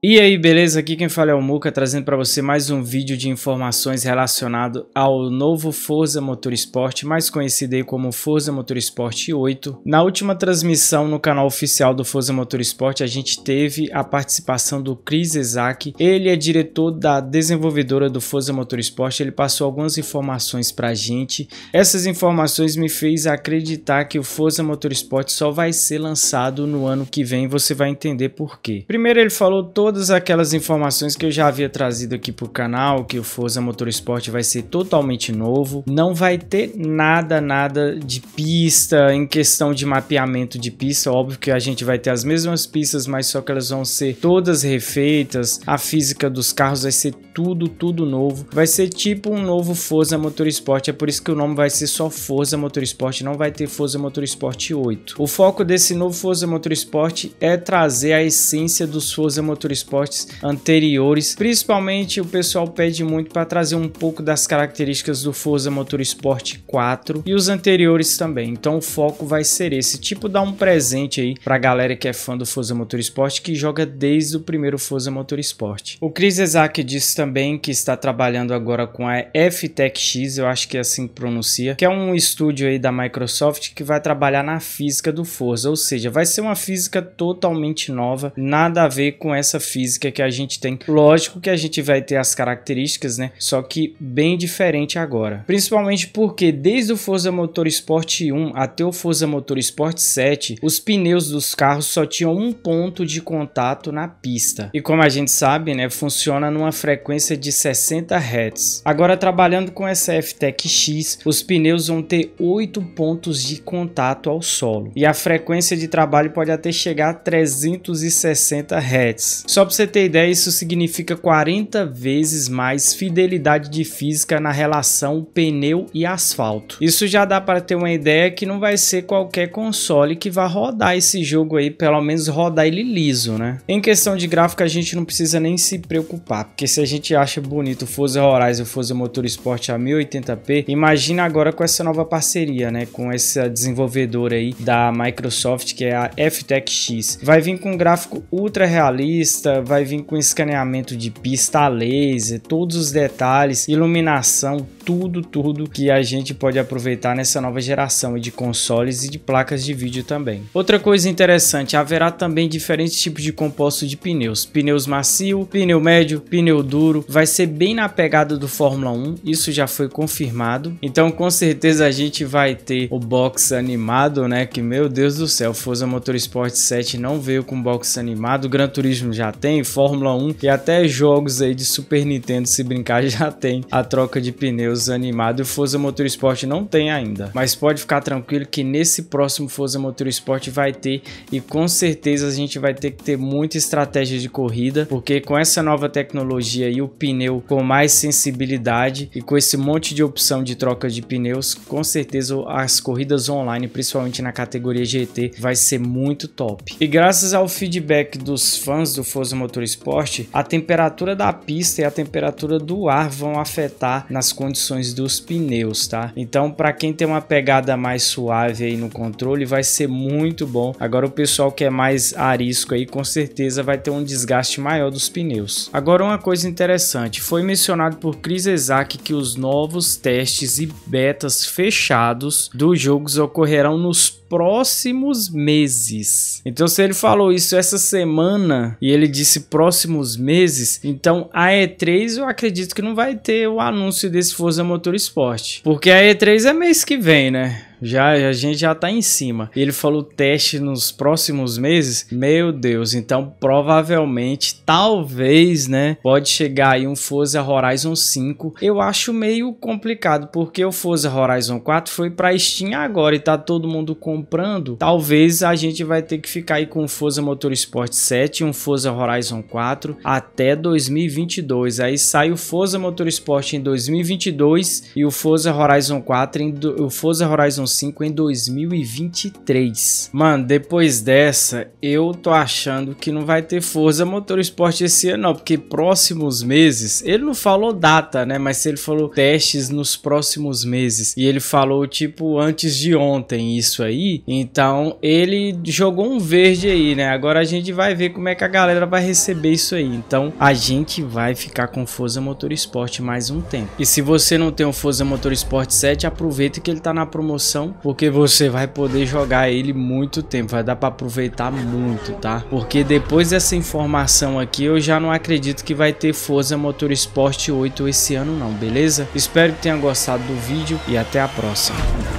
E aí, beleza? Aqui quem fala é o Muca, trazendo para você mais um vídeo de informações relacionado ao novo Forza Motorsport, mais conhecido aí como Forza Motorsport 8. Na última transmissão no canal oficial do Forza Motorsport, a gente teve a participação do Chris Isaac. Ele é diretor da desenvolvedora do Forza Motorsport, ele passou algumas informações para a gente. Essas informações me fez acreditar que o Forza Motorsport só vai ser lançado no ano que vem, você vai entender por quê. Primeiro ele falou todas aquelas informações que eu já havia trazido aqui para o canal, que o Forza Motorsport vai ser totalmente novo, não vai ter nada, nada de pista, em questão de mapeamento de pista, óbvio que a gente vai ter as mesmas pistas, mas só que elas vão ser todas refeitas, a física dos carros vai ser tudo, tudo novo, vai ser tipo um novo Forza Motorsport, é por isso que o nome vai ser só Forza Motorsport, não vai ter Forza Motorsport 8. O foco desse novo Forza Motorsport é trazer a essência dos Forza Motorsport esportes anteriores. Principalmente o pessoal pede muito para trazer um pouco das características do Forza Motorsport 4 e os anteriores também. Então o foco vai ser esse, tipo dar um presente aí para a galera que é fã do Forza Motorsport que joga desde o primeiro Forza Motorsport. O Chris Isaac disse também que está trabalhando agora com a F-Tech X, eu acho que é assim que pronuncia, que é um estúdio aí da Microsoft que vai trabalhar na física do Forza, ou seja, vai ser uma física totalmente nova, nada a ver com essa física que a gente tem. Lógico que a gente vai ter as características, né? Só que bem diferente agora. Principalmente porque desde o Forza Sport 1 até o Forza Sport 7, os pneus dos carros só tinham um ponto de contato na pista. E como a gente sabe, né, funciona numa frequência de 60 Hz. Agora trabalhando com essa FTEC X, os pneus vão ter 8 pontos de contato ao solo. E a frequência de trabalho pode até chegar a 360 Hz. Só para você ter ideia, isso significa 40 vezes mais fidelidade de física na relação pneu e asfalto. Isso já dá para ter uma ideia que não vai ser qualquer console que vá rodar esse jogo aí, pelo menos rodar ele liso, né? Em questão de gráfico, a gente não precisa nem se preocupar, porque se a gente acha bonito o Forza Horizon e o Forza Motorsport a 1080p, imagina agora com essa nova parceria, né, com essa desenvolvedora aí da Microsoft, que é a FTEC X. Vai vir com um gráfico ultra realista, pista, vai vir com escaneamento de pista a laser, todos os detalhes, iluminação, tudo, tudo que a gente pode aproveitar nessa nova geração de consoles e de placas de vídeo também. Outra coisa interessante, haverá também diferentes tipos de composto de pneus, pneus macio, pneu médio, pneu duro, vai ser bem na pegada do Fórmula 1, isso já foi confirmado, então com certeza a gente vai ter o box animado, né, que meu Deus do céu, Forza Motorsport 7 não veio com box animado, Gran Turismo já tem, Fórmula 1 e até jogos aí de Super Nintendo, se brincar, já tem a troca de pneus animado. E o Forza Motorsport não tem ainda, mas pode ficar tranquilo que nesse próximo Forza Motorsport vai ter e com certeza a gente vai ter que ter muita estratégia de corrida, porque com essa nova tecnologia e o pneu com mais sensibilidade e com esse monte de opção de troca de pneus, com certeza as corridas online, principalmente na categoria GT, vai ser muito top. E graças ao feedback dos fãs do Forza motor esporte a temperatura da pista e a temperatura do ar vão afetar nas condições dos pneus, tá? Então, para quem tem uma pegada mais suave aí no controle, vai ser muito bom. Agora, o pessoal que é mais arisco aí, com certeza vai ter um desgaste maior dos pneus. Agora, uma coisa interessante, foi mencionado por Chris Isaac que os novos testes e betas fechados dos jogos ocorrerão nos próximos meses. Então, se ele falou isso essa semana e ele disse próximos meses, então a E3 eu acredito que não vai ter o anúncio desse Forza Motorsport. Porque a E3 é mês que vem, né? Já, a gente já tá em cima. Ele falou teste nos próximos meses. Meu Deus, então provavelmente, talvez, né, pode chegar aí um Forza Horizon 5. Eu acho meio complicado, porque o Forza Horizon 4 foi pra Steam agora e tá todo mundo comprando. Talvez a gente vai ter que ficar aí com o Forza Motorsport 7 e um Forza Horizon 4 até 2022. Aí sai o Forza Motorsport em 2022 e o Forza Horizon 4 em do, o Forza Horizon 5 em 2023. Mano, depois dessa, eu tô achando que não vai ter Forza Motorsport esse ano, não, porque próximos meses, ele não falou data, né? Mas ele falou testes nos próximos meses. E ele falou, tipo, antes de ontem, isso aí. Então, ele jogou um verde aí, né? Agora a gente vai ver como é que a galera vai receber isso aí. Então, a gente vai ficar com Forza Motorsport mais um tempo. E se você não tem o Forza Motorsport 7, aproveita que ele tá na promoção porque você vai poder jogar ele muito tempo, vai dar para aproveitar muito, tá? Porque depois dessa informação aqui, eu já não acredito que vai ter Forza Motorsport 8 esse ano não, beleza? Espero que tenha gostado do vídeo e até a próxima.